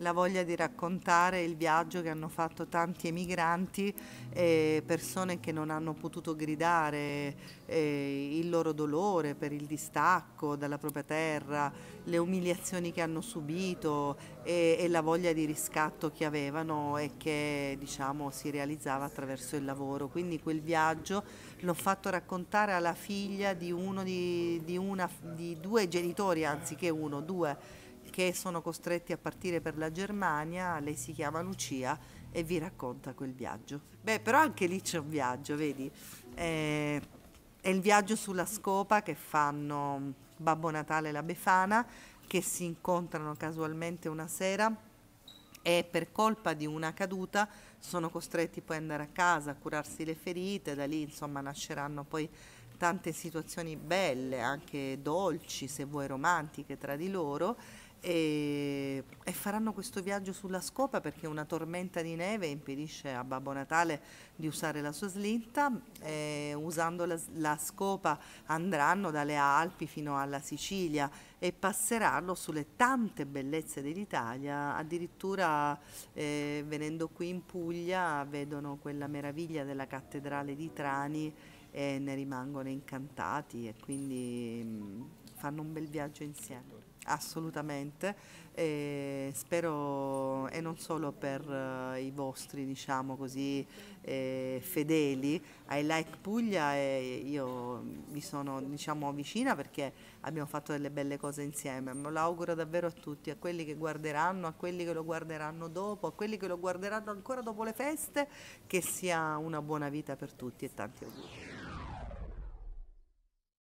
la voglia di raccontare il viaggio che hanno fatto tanti emigranti, eh, persone che non hanno potuto gridare eh, il loro dolore per il distacco dalla propria terra, le umiliazioni che hanno subito e, e la voglia di riscatto che avevano e che diciamo, si realizzava attraverso il lavoro. Quindi quel viaggio l'ho fatto raccontare alla figlia di, uno, di, di, una, di due genitori, anziché uno, due che sono costretti a partire per la Germania, lei si chiama Lucia e vi racconta quel viaggio. Beh, però anche lì c'è un viaggio, vedi? Eh, è il viaggio sulla scopa che fanno Babbo Natale e la Befana, che si incontrano casualmente una sera e per colpa di una caduta sono costretti poi ad andare a casa a curarsi le ferite, da lì insomma nasceranno poi tante situazioni belle, anche dolci, se vuoi romantiche tra di loro e, e, faranno questo viaggio sulla scopa perché una tormenta di neve impedisce a Babbo Natale di usare la sua slitta e usando la, la scopa andranno dalle Alpi fino alla Sicilia e passeranno sulle tante bellezze dell'Italia addirittura eh, venendo qui in Puglia vedono quella meraviglia della cattedrale di Trani e ne rimangono incantati e quindi mh, fanno un bel viaggio insieme assolutamente, e eh, spero e non solo per eh, i vostri diciamo così, eh, fedeli, ai Like Puglia eh, io vi sono diciamo, vicina perché abbiamo fatto delle belle cose insieme, me lo auguro davvero a tutti, a quelli che guarderanno, a quelli che lo guarderanno dopo, a quelli che lo guarderanno ancora dopo le feste, che sia una buona vita per tutti e tanti auguri.